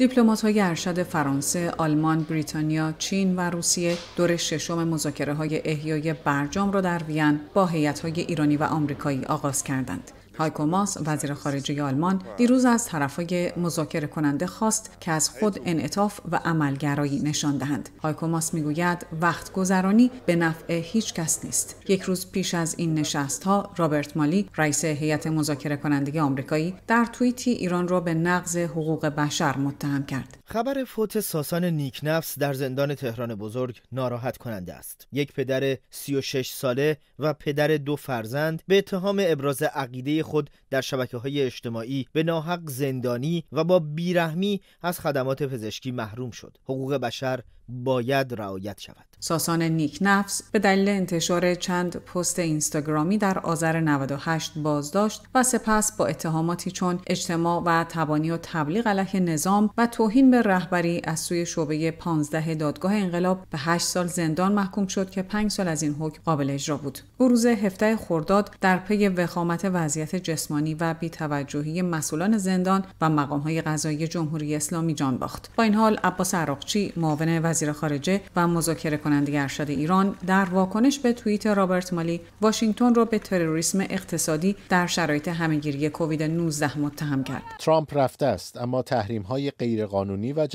دیپلمات‌های ارشد فرانسه، آلمان، بریتانیا، چین و روسیه دور ششم مذاکره های احیای برجام را در وین با هیئت‌های ایرانی و آمریکایی آغاز کردند. هایکو ماس وزیر خارجه آلمان دیروز از طرفای مذاکره کننده خواست که از خود انعطاف و عملگرایی نشان دهند هایکو ماس میگوید وقت گذرانی به نفع هیچ کس نیست یک روز پیش از این نشست ها رابرت مالی رئیس هیئت مذاکره کننده آمریکایی در توییتی ایران را به نقض حقوق بشر متهم کرد خبر فوت ساسان نیکنفس در زندان تهران بزرگ ناراحت کننده است یک پدر 36 ساله و پدر دو فرزند به اتهام ابراز عقیده خود در شبکه های اجتماعی به ناحق زندانی و با بیرحمی از خدمات پزشکی محروم شد حقوق بشر باید رعایت شود ساسان نیک نفس به دلیل انتشار چند پست اینستاگرامی در آذر 98 بازداشت و سپس با اتهاماتی چون اجتماع و تبانی و تبلیغ علیه نظام و توهین به رهبری از سوی شعبه 15 دادگاه انقلاب به 8 سال زندان محکوم شد که 5 سال از این حکم قابل اجرا بود او روز هفته خرداد در پی وخامت وضعیت جسمانی و بیتوجهی مسئولان زندان و مقامهای قضایی جمهوری اسلامی جان باخت با این حال عباس عراقچی معاون خارجه و مذاکره کننده ارشد ایران در واکنش به توییت رابرت مالی واشنگتن را به تروریسم اقتصادی در شرایط همگیری کووید 19 متهم کرد. ترامپ رفته است اما تحریم های غیرقانونی و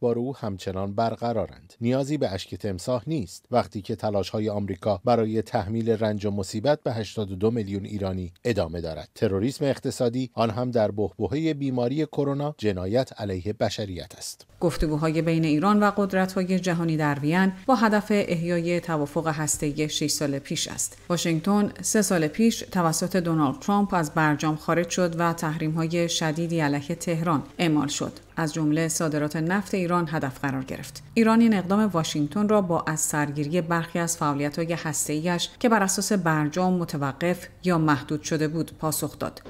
بار او همچنان برقرارند. نیازی به اشک تمساح نیست وقتی که تلاش های آمریکا برای تحمیل رنج و مصیبت به 82 میلیون ایرانی ادامه دارد. تروریسم اقتصادی آن هم در بهبهه بیماری کرونا جنایت علیه بشریت است. گفتگوهای بین ایران و قدرت‌های جهانی در وین با هدف احیای توافق هسته‌ای 6 سال پیش است. واشنگتن سه سال پیش توسط دونالد ترامپ از برجام خارج شد و تحریم‌های شدیدی علیه تهران اعمال شد. از جمله صادرات نفت ایران هدف قرار گرفت. ایران این اقدام واشنگتن را با از سرگیری برخی از فعالیت‌های هسته‌ایش که بر اساس برجام متوقف یا محدود شده بود پاسخ داد.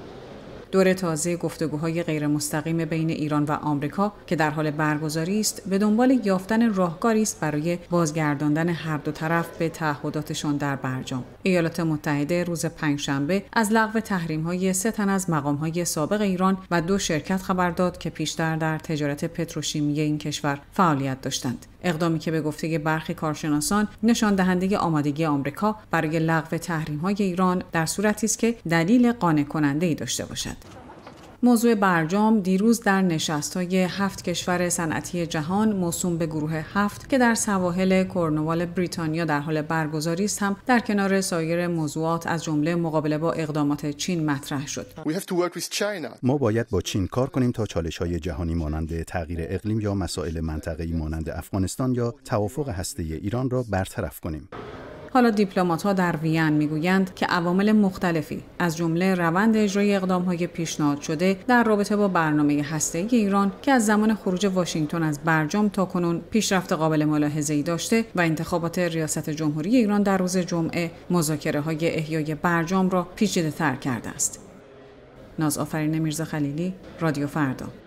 دور تازه گفتگوهای مستقیم بین ایران و آمریکا که در حال برگزاری است به دنبال یافتن راهکاری است برای بازگرداندن هر دو طرف به تعهداتشان در برجام ایالات متحده روز پنجشنبه از لغو های سه تن از مقامهای سابق ایران و دو شرکت خبر داد که پیشتر در تجارت پتروشیمی این کشور فعالیت داشتند اقدامی که به گفته برخی کارشناسان نشان دهنده آمادگی آمریکا برای لغو های ایران در صورتی است که دلیل قانع کننده ای داشته باشد موضوع برجام دیروز در نشستهای هفت کشور صنعتی جهان موسوم به گروه هفت که در سواحل کرنوال بریتانیا در حال برگزاری است هم در کنار سایر موضوعات از جمله مقابله با اقدامات چین مطرح شد. ما باید با چین کار کنیم تا چالش های جهانی مانند تغییر اقلیم یا مسائل منطقه‌ای مانند افغانستان یا توافق هسته ایران را برطرف کنیم. حالا ها در وین میگویند که عوامل مختلفی از جمله روند اجرای های پیشنهاد شده در رابطه با برنامه ای ایران که از زمان خروج واشنگتن از برجام تا کنون پیشرفت قابل ای داشته و انتخابات ریاست جمهوری ایران در روز جمعه مذاکره های احیای برجام را پیچیده تر کرده است. ناز آفرین میرزا خلیلی، رادیو فردا.